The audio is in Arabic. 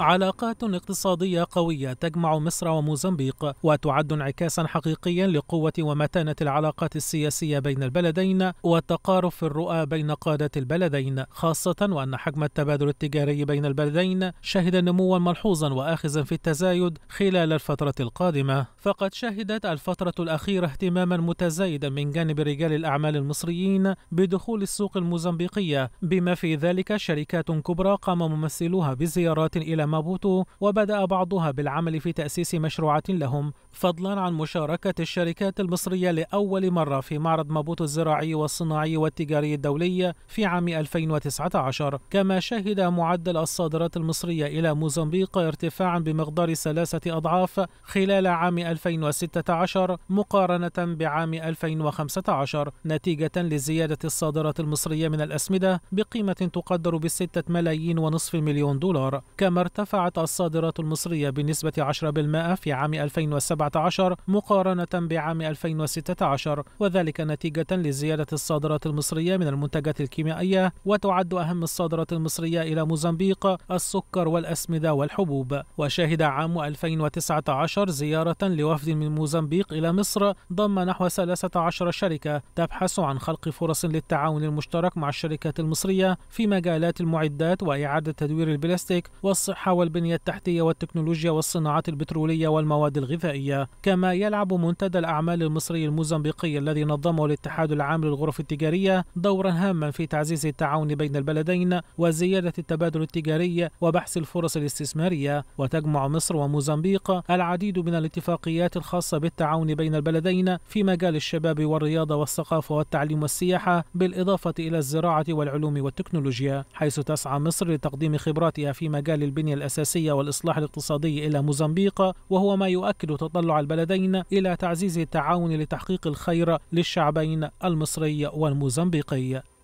علاقات اقتصادية قوية تجمع مصر وموزمبيق وتعد انعكاسا حقيقيا لقوة ومتانة العلاقات السياسية بين البلدين والتقارب في الرؤى بين قادة البلدين خاصة وأن حجم التبادل التجاري بين البلدين شهد نموا ملحوظا وآخذا في التزايد خلال الفترة القادمة فقد شهدت الفترة الأخيرة اهتماما متزايدا من جانب رجال الأعمال المصريين بدخول السوق الموزمبيقية بما في ذلك شركات كبرى قام ممثلوها بزيارات إلى مابوتو وبدأ بعضها بالعمل في تأسيس مشروعات لهم فضلا عن مشاركة الشركات المصرية لأول مرة في معرض مابوتو الزراعي والصناعي والتجاري الدولي في عام 2019 كما شهد معدل الصادرات المصرية إلى موزمبيق ارتفاعا بمقدار ثلاثة أضعاف خلال عام 2016 مقارنة بعام 2015 نتيجة لزيادة الصادرات المصرية من الأسمدة بقيمة تقدر بستة ملايين ونصف مليون دولار كما ارتفعت الصادرات المصرية بنسبة 10% في عام 2017 مقارنة بعام 2016 وذلك نتيجة لزيادة الصادرات المصرية من المنتجات الكيميائية وتعد أهم الصادرات المصرية إلى موزمبيق السكر والأسمدة والحبوب وشهد عام 2019 زيارة لوفد من موزمبيق إلى مصر ضم نحو 13 شركة تبحث عن خلق فرص للتعاون المشترك مع الشركات المصرية في مجالات المعدات وإعادة تدوير البلاستيك والصحة والبنية التحتية والتكنولوجيا والصناعات البترولية والمواد الغذائية كما يلعب منتدى الأعمال المصري الموزمبيقي الذي نظمه الاتحاد العام للغرف التجارية دورا هاما في تعزيز التعاون بين البلدين وزيادة التبادل التجاري وبحث الفرص الاستثمارية وتجمع مصر وموزمبيق العديد من الاتفاقيات الخاصة بالتعاون بين البلدين في مجال الشباب والرياضة والثقافة والتعليم والسياحة بالإضافة إلى الزراعة والعلوم والتكنولوجيا حيث تسعى مصر لتقديم خبراتها في مجال البنية الأساسية والإصلاح الاقتصادي إلى موزمبيق وهو ما يؤكد تطلع البلدين إلى تعزيز التعاون لتحقيق الخير للشعبين المصري والموزمبيقي